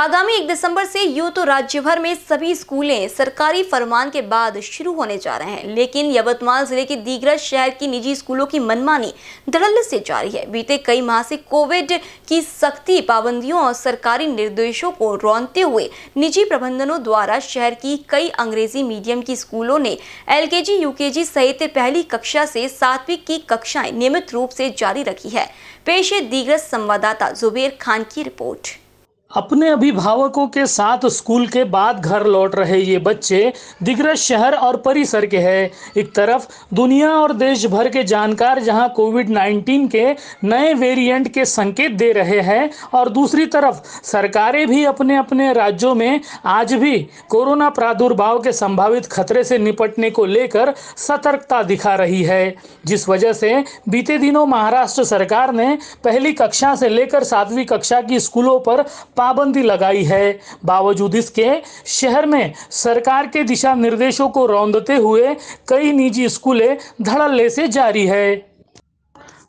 आगामी एक दिसंबर से यूं तो राज्य भर में सभी स्कूलें सरकारी फरमान के बाद शुरू होने जा रहे हैं लेकिन यवतमाल जिले के दीगरज शहर की निजी स्कूलों की मनमानी धड़ल्ले से जारी है बीते कई माह से कोविड की सख्ती पाबंदियों और सरकारी निर्देशों को रोनते हुए निजी प्रबंधनों द्वारा शहर की कई अंग्रेजी मीडियम की स्कूलों ने एल के सहित पहली कक्षा से सातवीं की कक्षाएं नियमित रूप से जारी रखी है पेश है दीगरज संवाददाता जुबेर खान की रिपोर्ट अपने अभिभावकों के साथ स्कूल के बाद घर लौट रहे ये बच्चे दिग्रज शहर और परिसर के हैं एक तरफ दुनिया और देश भर के जानकार जहां कोविड 19 के नए वेरिएंट के संकेत दे रहे हैं और दूसरी तरफ सरकारें भी अपने अपने राज्यों में आज भी कोरोना प्रादुर्भाव के संभावित खतरे से निपटने को लेकर सतर्कता दिखा रही है जिस वजह से बीते दिनों महाराष्ट्र सरकार ने पहली कक्षा से लेकर सातवीं कक्षा की स्कूलों पर पाबंदी लगाई है बावजूद इसके शहर में सरकार के दिशा निर्देशों को रौंदते हुए कई निजी स्कूलें धड़ल्ले से जारी है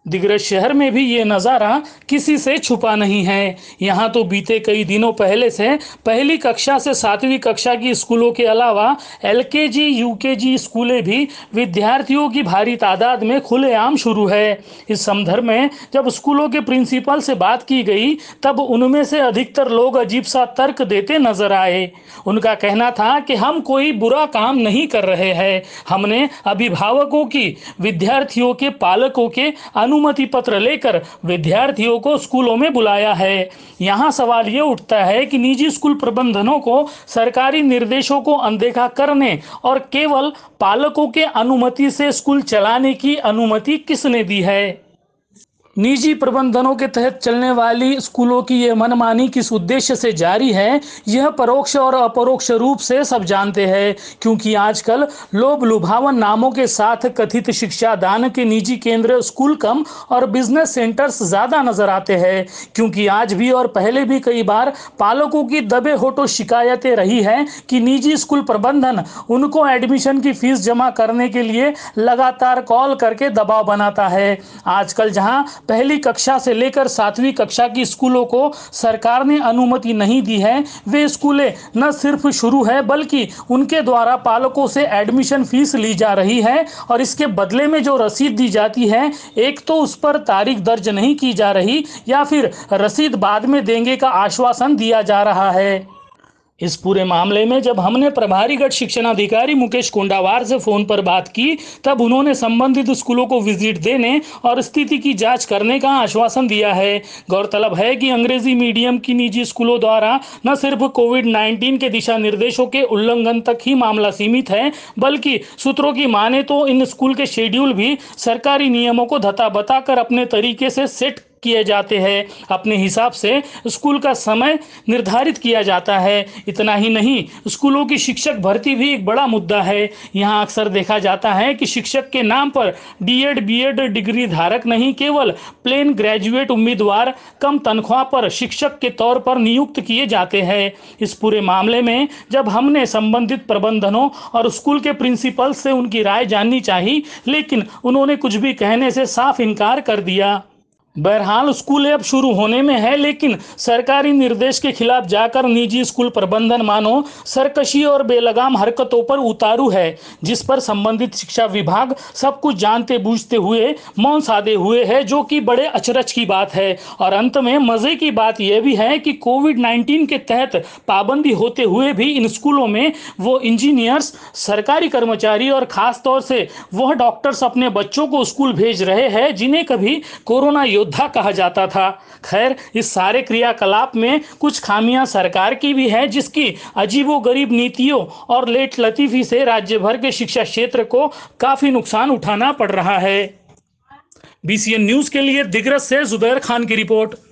दिग्रज शहर में भी ये नज़ारा किसी से छुपा नहीं है यहाँ तो बीते कई दिनों पहले से पहली कक्षा से सातवीं कक्षा की स्कूलों के अलावा एलकेजी यूकेजी स्कूलें भी विद्यार्थियों की भारी तादाद में खुलेआम शुरू है इस संदर्भ में जब स्कूलों के प्रिंसिपल से बात की गई तब उनमें से अधिकतर लोग अजीब सा तर्क देते नजर आए उनका कहना था कि हम कोई बुरा काम नहीं कर रहे हैं हमने अभिभावकों की विद्यार्थियों के पालकों के अनुमति पत्र लेकर विद्यार्थियों को स्कूलों में बुलाया है यहाँ सवाल ये उठता है कि निजी स्कूल प्रबंधनों को सरकारी निर्देशों को अनदेखा करने और केवल पालकों के अनुमति से स्कूल चलाने की अनुमति किसने दी है निजी प्रबंधनों के तहत चलने वाली स्कूलों की यह मनमानी किस उद्देश्य से जारी है यह परोक्ष और अपरोक्ष रूप से सब जानते हैं क्योंकि आजकल लोभ लुभावन नामों के साथ कथित शिक्षा दान के निजी केंद्र स्कूल कम और बिजनेस सेंटर्स ज़्यादा नजर आते हैं क्योंकि आज भी और पहले भी कई बार पालकों की दबे होटो शिकायतें रही हैं कि निजी स्कूल प्रबंधन उनको एडमिशन की फीस जमा करने के लिए लगातार कॉल करके दबाव बनाता है आजकल जहाँ पहली कक्षा से लेकर सातवीं कक्षा की स्कूलों को सरकार ने अनुमति नहीं दी है वे स्कूलें न सिर्फ शुरू है बल्कि उनके द्वारा पालकों से एडमिशन फीस ली जा रही है और इसके बदले में जो रसीद दी जाती है एक तो उस पर तारीख दर्ज नहीं की जा रही या फिर रसीद बाद में देंगे का आश्वासन दिया जा रहा है इस पूरे मामले में जब हमने प्रभारीगढ़ शिक्षण अधिकारी मुकेश कोंडावार से फोन पर बात की तब उन्होंने संबंधित स्कूलों को विजिट देने और स्थिति की जांच करने का आश्वासन दिया है गौरतलब है कि अंग्रेजी मीडियम की निजी स्कूलों द्वारा न सिर्फ कोविड 19 के दिशा निर्देशों के उल्लंघन तक ही मामला सीमित है बल्कि सूत्रों की माने तो इन स्कूल के शेड्यूल भी सरकारी नियमों को धता बता अपने तरीके से सेट किए जाते हैं अपने हिसाब से स्कूल का समय निर्धारित किया जाता है इतना ही नहीं स्कूलों की शिक्षक भर्ती भी एक बड़ा मुद्दा है यहाँ अक्सर देखा जाता है कि शिक्षक के नाम पर डीएड बीएड डिग्री धारक नहीं केवल प्लेन ग्रेजुएट उम्मीदवार कम तनख्वाह पर शिक्षक के तौर पर नियुक्त किए जाते हैं इस पूरे मामले में जब हमने संबंधित प्रबंधनों और स्कूल के प्रिंसिपल से उनकी राय जाननी चाहिए लेकिन उन्होंने कुछ भी कहने से साफ इनकार कर दिया बहरहाल स्कूल अब शुरू होने में है लेकिन सरकारी निर्देश के खिलाफ जाकर निजी स्कूल प्रबंधन मानो सरकशी और बेलगाम हरकतों पर उतारू है जिस पर संबंधित शिक्षा विभाग सब कुछ जानते बूझते हुए मौन साधे हुए है जो कि बड़े अचरज की बात है और अंत में मजे की बात यह भी है कि कोविड नाइन्टीन के तहत पाबंदी होते हुए भी इन स्कूलों में वो इंजीनियर्स सरकारी कर्मचारी और खासतौर से वह डॉक्टर्स अपने बच्चों को स्कूल भेज रहे हैं जिन्हें कभी कोरोना योद्धा कहा जाता था खैर इस सारे क्रियाकलाप में कुछ खामियां सरकार की भी है जिसकी अजीबो गरीब नीतियों और लेट लतीफ़ी से राज्य भर के शिक्षा क्षेत्र को काफ़ी नुकसान उठाना पड़ रहा है बीसीएन न्यूज़ के लिए दिग्रस से जुबैर खान की रिपोर्ट